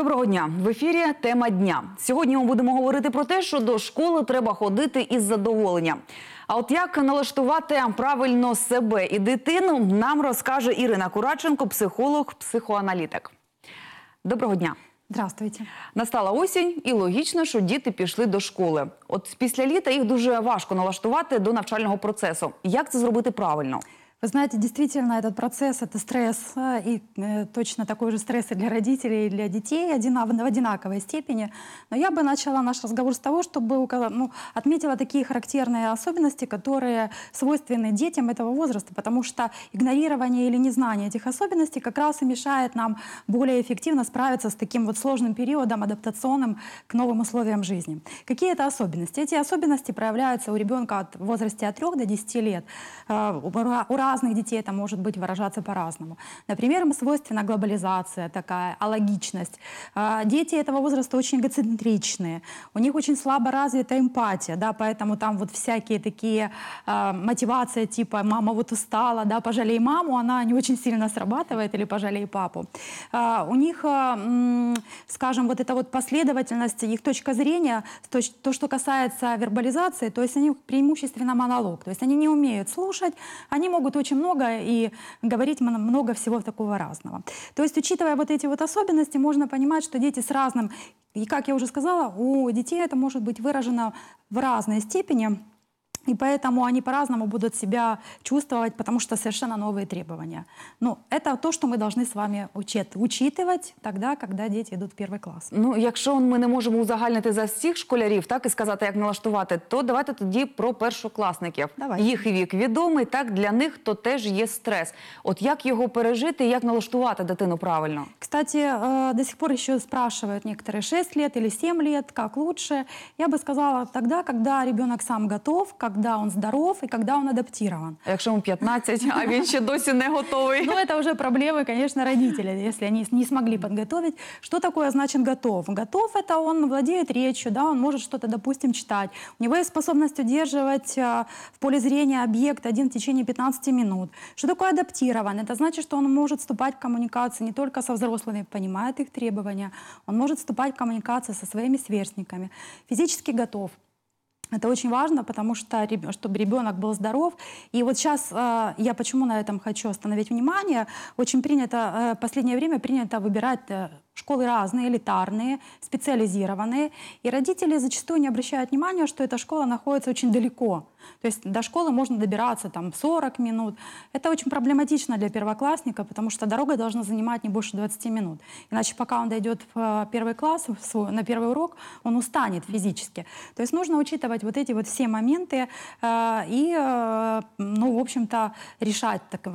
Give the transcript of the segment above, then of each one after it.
Доброго дня в ефірі. Тема дня. Сьогодні ми будемо говорити про те, що до школи треба ходити із задоволенням. А от як налаштувати правильно себе і дитину, нам розкаже Ірина Кураченко, психолог, психоаналітик. Доброго дня. Здравствуйте. настала осінь, і логічно, що діти пішли до школи. От після літа їх дуже важко налаштувати до навчального процесу. Як це зробити правильно? Вы знаете, действительно, этот процесс — это стресс, э, и э, точно такой же стресс и для родителей, и для детей одинав, в одинаковой степени. Но я бы начала наш разговор с того, чтобы указать, ну, отметила такие характерные особенности, которые свойственны детям этого возраста, потому что игнорирование или незнание этих особенностей как раз и мешает нам более эффективно справиться с таким вот сложным периодом адаптационным к новым условиям жизни. Какие это особенности? Эти особенности проявляются у ребенка от возраста от 3 до 10 лет. Э, у разных детей это может быть выражаться по-разному. Например, им свойственна глобализация такая, алогичность. А, дети этого возраста очень эгоцентричные, у них очень слабо развита эмпатия, да, поэтому там вот всякие такие э, мотивации типа «мама вот устала, да, пожалей маму», она не очень сильно срабатывает или «пожалей папу». Э, у них, э, скажем, вот эта вот последовательность, их точка зрения, то, то, что касается вербализации, то есть они преимущественно монолог, то есть они не умеют слушать, они могут очень много, и говорить много всего такого разного. То есть, учитывая вот эти вот особенности, можно понимать, что дети с разным, и как я уже сказала, у детей это может быть выражено в разной степени, и поэтому они по-разному будут себя чувствовать, потому что совершенно новые требования. Ну, это то, что мы должны с вами учити, учитывать тогда, когда дети идут в первый класс. Ну, если мы не можемо узагальнити за всіх школярів, так и сказать, як налаштувати, то давайте тоді про першокласників. Давай. Їх вік відомий, так для них то теж є стрес. От як його пережити, як налаштувати дитину правильно? Кстати, до сих пор еще спрашивают некоторые 6 лет или 7 лет, как лучше. Я бы сказала, тогда, когда ребенок сам готов, как когда он здоров и когда он адаптирован. А якщо йому 15, а він ще досі не готовый. Ну, это уже проблемы, конечно, родителей, если они не смогли подготовить. Что такое значит готов? Готов – это он владеет речью, да, он может что-то, допустим, читать. У него есть способность удерживать а, в поле зрения объект один в течение 15 минут. Что такое адаптирован? Это значит, что он может вступать в коммуникации не только со взрослыми, понимает их требования, он может вступать в коммуникации со своими сверстниками. Физически готов – это очень важно, потому что чтобы ребенок был здоров. И вот сейчас а, я почему на этом хочу остановить внимание. Очень принято, э, последнее время принято выбирать э, Школы разные, элитарные, специализированные. И родители зачастую не обращают внимания, что эта школа находится очень далеко. То есть до школы можно добираться там 40 минут. Это очень проблематично для первоклассника, потому что дорога должна занимать не больше 20 минут. Иначе пока он дойдет в э, первый класс, в свой, на первый урок, он устанет физически. То есть нужно учитывать вот эти вот все моменты э, и, э, ну, в общем-то, решать, так,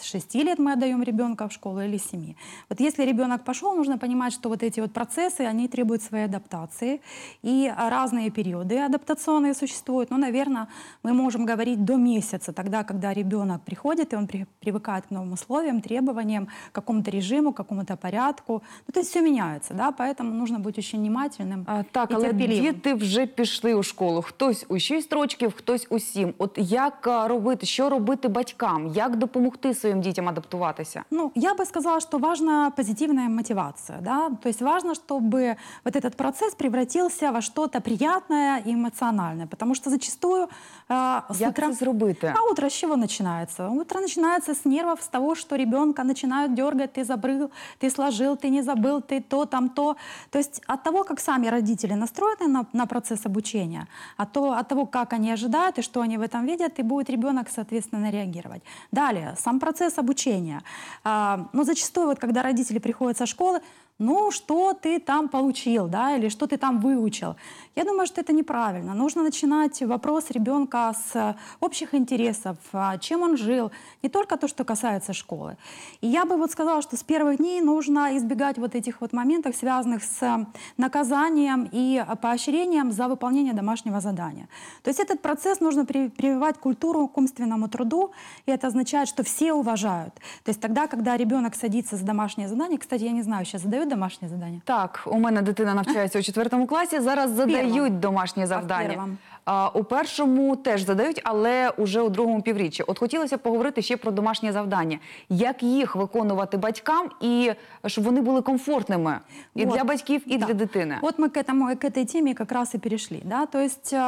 с 6 лет мы отдаем ребенка в школу или 7. Вот если ребенок пошел нужно понимать, что вот эти вот процессы, они требуют своей адаптации, и разные периоды адаптационные существуют. Но, наверное, мы можем говорить до месяца, тогда, когда ребенок приходит, и он при, привыкает к новым условиям, требованиям, к какому-то режиму, к какому-то порядку. Ну, то есть все меняется, да? поэтому нужно быть очень внимательным. А, так, а где ты уже вже пішли у школу. Хтось у 6 років, хтось у 7. От як а, робити, що робити батькам, як допомогти своїм дітям адаптуватися? Ну, я би сказала, що важна позитивна мотивація ситуацию. Да? То есть важно, чтобы вот этот процесс превратился во что-то приятное и эмоциональное, потому что зачастую э, с Як утра... зробити? А утро с чего начинается? Утро начинается с нервов, с того, что ребенка начинают дергать, ты забыл, ты сложил, ты не забыл, ты то, там, то. То есть от того, как сами родители настроены на, на процесс обучения, от, то, от того, как они ожидают и что они в этом видят, и будет ребенок, соответственно, реагировать. Далее, сам процесс обучения. А, но зачастую, вот, когда родители приходят со школы, школи ну, что ты там получил, да, или что ты там выучил. Я думаю, что это неправильно. Нужно начинать вопрос ребенка с э, общих интересов, а, чем он жил, не только то, что касается школы. И я бы вот сказала, что с первых дней нужно избегать вот этих вот моментов, связанных с э, наказанием и поощрением за выполнение домашнего задания. То есть этот процесс нужно прививать культуру к умственному труду, и это означает, что все уважают. То есть тогда, когда ребенок садится за домашнее задание, кстати, я не знаю, сейчас задают дають домашні задання? Так, у мене дитина навчається у четвертому класі. Зараз задають домашні а завдання. А, у першому теж задають, але уже у другому півріччі. От хотілося б поговорити ще про домашні завдання. Як їх виконувати батькам і щоб вони були комфортними і вот. для батьків, и да. для дитини? Вот мы к этому, к этой теме как раз и перешли. Да? То есть а,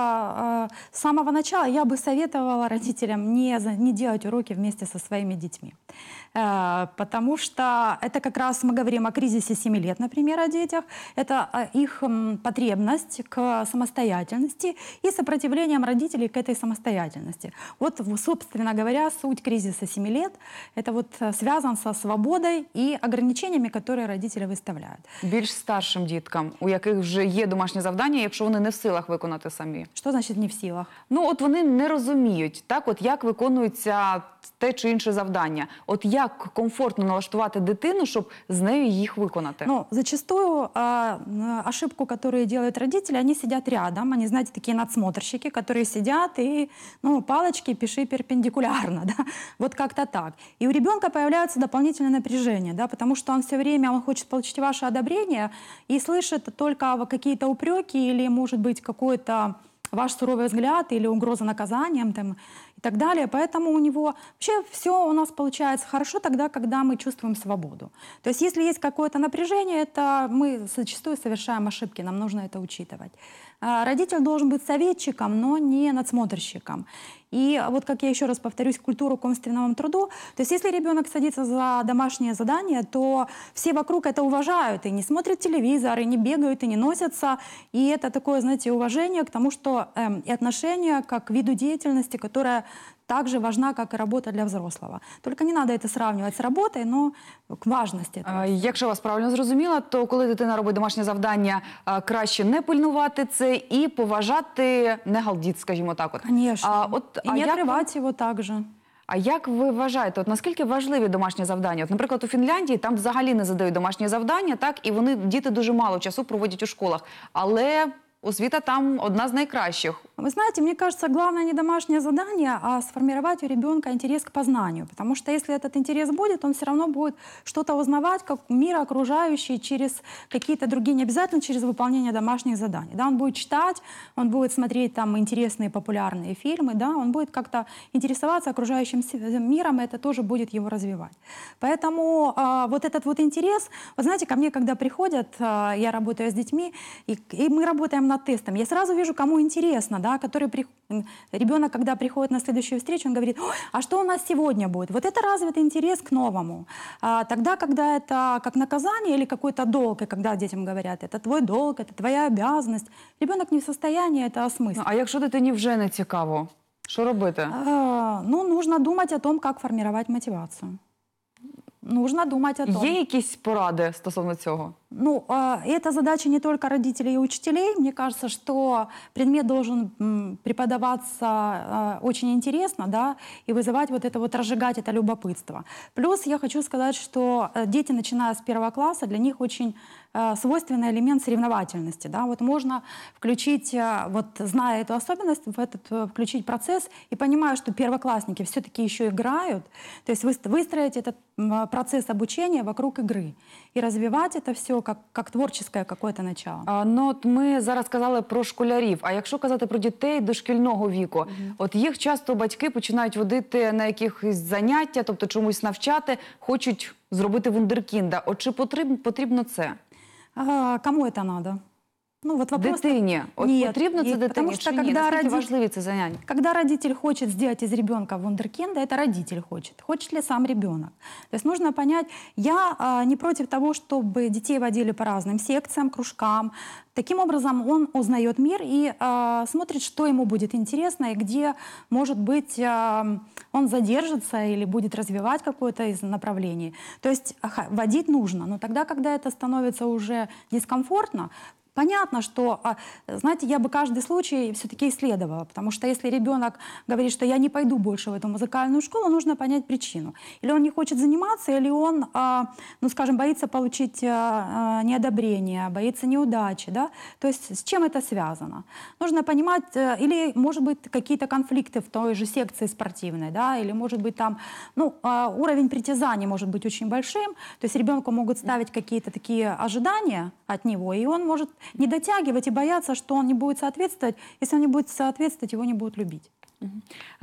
а, самого начала я бы советовала родителям не, не делать уроки вместе со своими детьми. Э, потому что это как раз мы говорим о кризисе 7 лет, например, о детях. Это их потребность к самостоятельности и сопротивлением родителей к этой самостоятельности. Вот, собственно говоря, суть кризиса 7 лет — это вот э, связан со свободой и ограничениями, которые родители выставляют. Більш старшим діткам, у которых уже есть домашнє завдання, если они не в силах выполнить сами. Что значит не в силах? Ну от они не розуміють, так вот, как выполняется те или інше задание, От как комфортно налаштувати дитину, щоб з нею їх виконати? Ну, зачастую а, ошибку, которую делают родители, они сидят рядом, они знаете такие надсмотри надсмотрщики, которые сидят и, ну, палочки пиши перпендикулярно, да, вот как-то так. И у ребенка появляется дополнительное напряжение, да, потому что он все время, он хочет получить ваше одобрение и слышит только какие-то упреки или, может быть, какой-то ваш суровый взгляд или угроза наказанием, там, и так далее. Поэтому у него вообще все у нас получается хорошо тогда, когда мы чувствуем свободу. То есть если есть какое-то напряжение, это мы зачастую совершаем ошибки, нам нужно это учитывать. А, родитель должен быть советчиком, но не надсмотрщиком. И вот как я еще раз повторюсь, культуру к умственному труду. То есть если ребенок садится за домашнее задание, то все вокруг это уважают и не смотрят телевизор, и не бегают, и не носятся. И это такое, знаете, уважение к тому, что э, и отношение как к виду деятельности, которая так же важна, как и работа для взрослого. Только не надо это сравнивать с работой, но к важності. этого. Якщо вас правильно зрозуміла, то коли дитина робить домашнє завдання, краще не пильнувати це і поважати не галдіт, скажімо так. От. Конечно. А, от, и а, не як, ви- отрывать его также. а як ви вважаєте, от наскільки важливі домашні завдання? От, наприклад, у Фінляндії там взагалі не задають домашні завдання, так і вони діти дуже мало часу проводять у школах, але Освіта там одна из наикращих. Вы знаете, мне кажется, главное не домашнее задание, а сформировать у ребенка интерес к познанию. Потому что если этот интерес будет, он все равно будет что-то узнавать, как мир окружающий, через какие-то другие, не обязательно через выполнение домашних заданий. Да, он будет читать, он будет смотреть там интересные популярные фильмы, да, он будет как-то интересоваться окружающим э, миром, и это тоже будет его развивать. Поэтому э, вот этот вот интерес, вот знаете, ко мне, когда приходят, а, я работаю с детьми, и, и мы работаем на на тестом, я сразу вижу, кому интересно, да, который при... ребенок, когда приходит на следующую встречу, он говорит, а что у нас сегодня будет? Вот это развит интерес к новому. А, тогда, когда это как наказание или какой-то долг, и когда детям говорят, это твой долг, это твоя обязанность, ребенок не в состоянии это осмыслить. А якщо дитині вже не цікаво, що робити? А, ну, нужно думать о том, как формировать мотивацию. Нужно думать о том. Есть какие-то порады стосовно цього? Ну, а, это задача не только родителей и учителей. Мне кажется, что предмет должен преподаваться а, очень интересно, да, и вызывать вот это вот, разжигать это любопытство. Плюс я хочу сказать, что э, дети, начиная с первого класса, для них очень э, свойственный элемент соревновательности, да. Вот можно включить, э, вот зная эту особенность, в этот включить процесс и понимая, что первоклассники все-таки еще играют, то есть выстроить этот процесс обучения вокруг игры и развивать это все как, как творческое какое-то начало. А, ну от ми зараз казали про школярів. А якщо казати про дітей дошкільного віку, от їх часто батьки починають водити на якихось заняття, тобто чомусь навчати, хочуть зробити вундеркінда. От чи потрібно, потрібно це? А, кому это надо? Ну, вот вопрос... Дитине. От Нет, потребно это дитине, потому что когда роди... важливее это занятие? Когда родитель хочет сделать из ребенка вундеркинда, это родитель хочет. Хочет ли сам ребенок? То есть нужно понять, я а, не против того, чтобы детей водили по разным секциям, кружкам. Таким образом он узнает мир и а, смотрит, что ему будет интересно и где, может быть, а, он задержится или будет развивать какое-то из направлений. То есть водить нужно, но тогда, когда это становится уже дискомфортно, Понятно, что, а, знаете, я бы каждый случай все-таки исследовала, потому что если ребенок говорит, что я не пойду больше в эту музыкальную школу, нужно понять причину. Или он не хочет заниматься, или он, а, ну, скажем, боится получить а, неодобрение, боится неудачи, да? То есть с чем это связано? Нужно понимать, э, или, может быть, какие-то конфликты в той же секции спортивной, да, или, может быть, там, ну, уровень притязаний может быть очень большим, то есть ребенку могут ставить какие-то такие ожидания от него, и он может не дотягивать и бояться, что он не будет соответствовать. Если он не будет соответствовать, его не будут любить.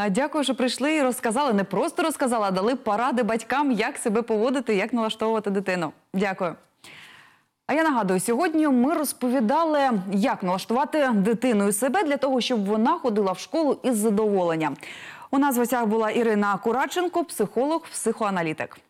Дякую, що прийшли і розказали. Не просто розказали, а дали поради батькам, як себе поводити, як налаштовувати дитину. Дякую. А я нагадую, сьогодні ми розповідали, як налаштувати дитину і себе для того, щоб вона ходила в школу із задоволенням. У нас в гостях була Ірина Кураченко, психолог, психоаналітик.